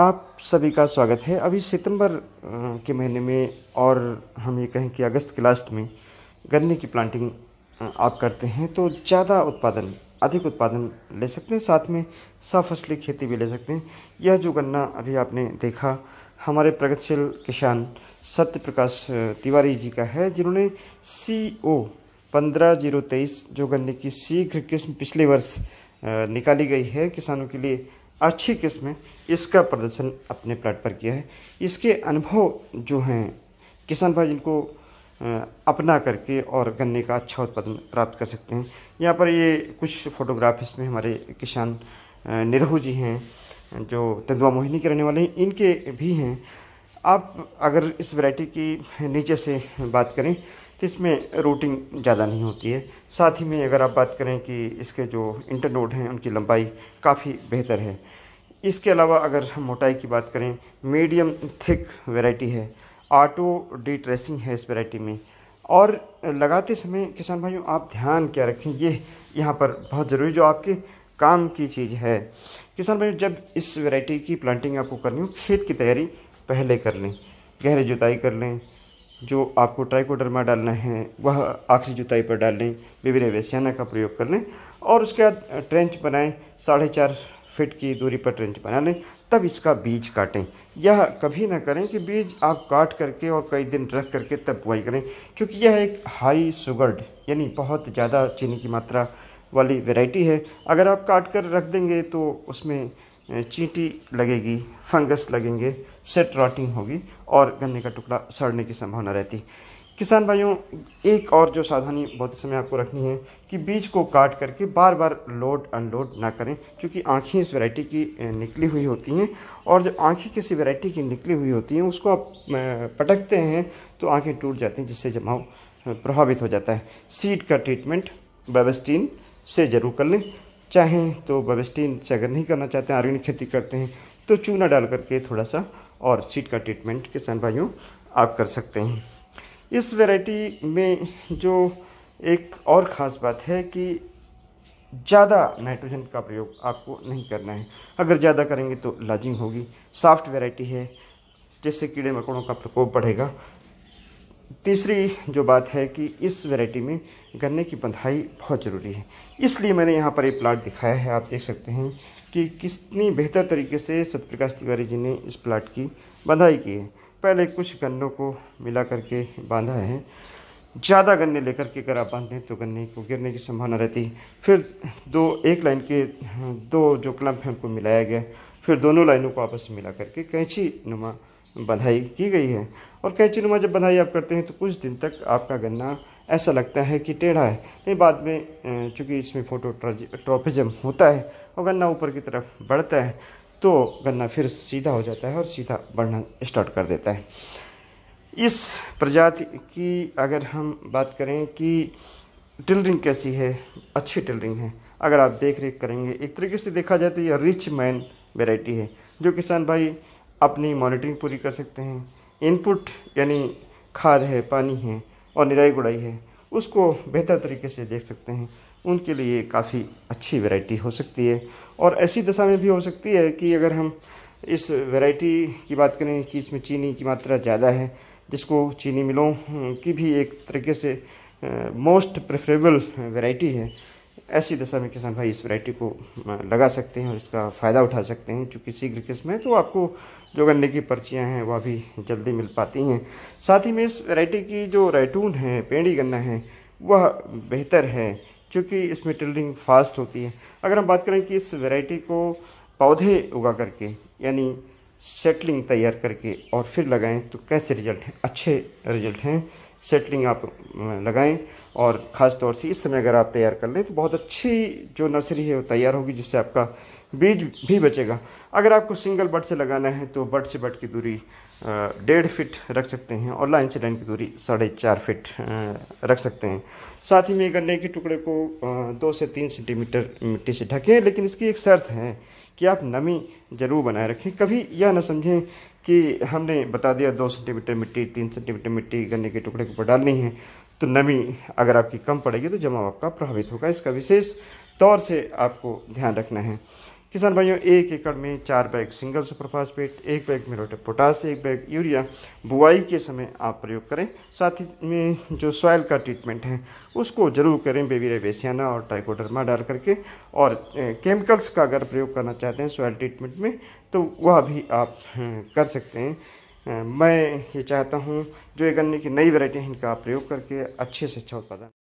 आप सभी का स्वागत है अभी सितंबर के महीने में और हम ये कहें कि अगस्त के लास्ट में गन्ने की प्लांटिंग आप करते हैं तो ज़्यादा उत्पादन अधिक उत्पादन ले सकते हैं साथ में फसली खेती भी ले सकते हैं यह जो गन्ना अभी आपने देखा हमारे प्रगतिशील किसान सत्य प्रकाश तिवारी जी का है जिन्होंने सी ओ पंद्रह जीरो तेईस जो गन्ने की शीघ्र किस्म पिछले वर्ष निकाली गई है किसानों के लिए अच्छी किस्में इसका प्रदर्शन अपने प्लाट पर किया है इसके अनुभव जो हैं किसान भाई जिनको अपना करके और गन्ने का अच्छा उत्पादन प्राप्त कर सकते हैं यहाँ पर ये कुछ फोटोग्राफ में हमारे किसान निरहू जी हैं जो तेंदुआ मोहिनी के रहने वाले हैं इनके भी हैं आप अगर इस वैरायटी की नीचे से बात करें तो इसमें रूटिंग ज़्यादा नहीं होती है साथ ही में अगर आप बात करें कि इसके जो इंटरनोड हैं उनकी लंबाई काफ़ी बेहतर है इसके अलावा अगर हम मोटाई की बात करें मीडियम थिक वैरायटी है ऑटो डी ट्रेसिंग है इस वैरायटी में और लगाते समय किसान भाइयों आप ध्यान क्या रखें ये यहाँ पर बहुत ज़रूरी जो आपके काम की चीज़ है किसान भाइयों जब इस वैरायटी की प्लांटिंग आपको करनी हो खेत की तैयारी पहले कर लें गहरी जुताई कर लें जो आपको ट्राइकोडर्मा डालना है वह आखिरी जुताई पर डाल लें विभिन्न वेस्याना का प्रयोग कर लें और उसके बाद ट्रेंच बनाएं साढ़े चार फिट की दूरी पर ट्रेंच बना लें तब इसका बीज काटें यह कभी ना करें कि बीज आप काट करके और कई दिन रख करके तब बुआई करें क्योंकि यह एक हाई सुगर्ड यानी बहुत ज़्यादा चीनी की मात्रा वाली वेराइटी है अगर आप काट कर रख देंगे तो उसमें चींटी लगेगी फंगस लगेंगे सेट रॉटिंग होगी और गन्ने का टुकड़ा सड़ने की संभावना रहती किसान भाइयों एक और जो सावधानी बहुत समय आपको रखनी है कि बीज को काट करके बार बार लोड अनलोड ना करें क्योंकि आँखें इस वैरायटी की निकली हुई होती हैं और जब आँखें किसी वैरायटी की निकली हुई होती हैं उसको आप पटकते हैं तो आँखें टूट जाती हैं जिससे जमाव प्रभावित हो जाता है सीड का ट्रीटमेंट बेबस्टीन से जरूर कर लें चाहें तो बवेस्टी अगर नहीं करना चाहते हैं ऑर्गेनिक खेती करते हैं तो चूना डाल करके थोड़ा सा और सीड का ट्रीटमेंट किसान भाइयों आप कर सकते हैं इस वैरायटी में जो एक और ख़ास बात है कि ज़्यादा नाइट्रोजन का प्रयोग आपको नहीं करना है अगर ज़्यादा करेंगे तो लाजिंग होगी सॉफ्ट वैरायटी है जिससे कीड़े मकोड़ों का प्रकोप बढ़ेगा तीसरी जो बात है कि इस वैरायटी में गन्ने की बंधाई बहुत ज़रूरी है इसलिए मैंने यहाँ पर ये प्लाट दिखाया है आप देख सकते हैं कि कितनी बेहतर तरीके से सत्यप्रकाश तिवारी जी ने इस प्लाट की बंधाई की है पहले कुछ गन्नों को मिला करके बांधा है ज़्यादा गन्ने लेकर के अगर आप बांधें तो गन्ने को गिरने की संभावना रहती है फिर दो एक लाइन के दो जो क्लम्प हैं उनको मिलाया गया फिर दोनों लाइनों को आपस में मिला करके कैंची नुमा बधाई की गई है और कैंची नुमा जब बधाई आप करते हैं तो कुछ दिन तक आपका गन्ना ऐसा लगता है कि टेढ़ा है नहीं बाद में चूँकि इसमें फोटो ट्रॉपिज्म होता है और गन्ना ऊपर की तरफ बढ़ता है तो गन्ना फिर सीधा हो जाता है और सीधा बढ़ना स्टार्ट कर देता है इस प्रजाति की अगर हम बात करें कि टिलरिंग कैसी है अच्छी टिलरिंग है अगर आप देख रेख करेंगे एक तरीके से देखा जाए तो यह रिच मैन वेराइटी है जो किसान भाई अपनी मॉनिटरिंग पूरी कर सकते हैं इनपुट यानी खाद है पानी है और निराई गुड़ाई है उसको बेहतर तरीके से देख सकते हैं उनके लिए काफ़ी अच्छी वैरायटी हो सकती है और ऐसी दशा में भी हो सकती है कि अगर हम इस वैरायटी की बात करें कि इसमें चीनी की मात्रा ज़्यादा है जिसको चीनी मिलों की भी एक तरीके से मोस्ट प्रेफरेबल वैरायटी है ऐसी दशा में किसान भाई इस वैरायटी को लगा सकते हैं और इसका फ़ायदा उठा सकते हैं चूँकि शीघ्र किस्म है तो आपको जो गन्ने की पर्चियाँ हैं वह भी जल्दी मिल पाती हैं साथ ही में इस वैरायटी की जो रैटून है पेड़ी गन्ना है वह बेहतर है क्योंकि इसमें टिल्डिंग फास्ट होती है अगर हम बात करें कि इस वैरायटी को पौधे उगा करके यानी सेटलिंग तैयार करके और फिर लगाएँ तो कैसे रिजल्ट हैं अच्छे रिजल्ट हैं सेटलिंग आप लगाएं और ख़ास तौर से इस समय अगर आप तैयार कर लें तो बहुत अच्छी जो नर्सरी है वो तैयार होगी जिससे आपका बीज भी बचेगा अगर आपको सिंगल बड से लगाना है तो बड से बड की दूरी डेढ़ फिट रख सकते हैं और लाइन से लाइन की दूरी साढ़े चार फिट रख सकते हैं साथ ही में गन्ने के टुकड़े को दो से तीन सेंटीमीटर मिट्टी से ढकें लेकिन इसकी एक शर्त है कि आप नमी जरूर बनाए रखें कभी यह ना समझें कि हमने बता दिया दो सेंटीमीटर मिट्टी तीन सेंटीमीटर मिट्टी गन्ने के टुकड़े के ऊपर डालनी है तो नमी अगर आपकी कम पड़ेगी तो जमाव आपका प्रभावित होगा इसका विशेष तौर से आपको ध्यान रखना है किसान भाइयों एक एकड़ में चार बैग सिंगल सुपरफास्पेट एक बैग मिलोटे पोटास एक बैग यूरिया बुआई के समय आप प्रयोग करें साथ ही में जो सॉयल का ट्रीटमेंट है उसको जरूर करें बेबी रेबेसियाना और टाइकोडर्मा डाल करके और केमिकल्स का अगर प्रयोग करना चाहते हैं सॉयल ट्रीटमेंट में तो वह भी आप कर सकते हैं मैं ये चाहता हूँ जो ये गन्ने की नई वेराइटी है इनका प्रयोग करके अच्छे से अच्छा उत्पादन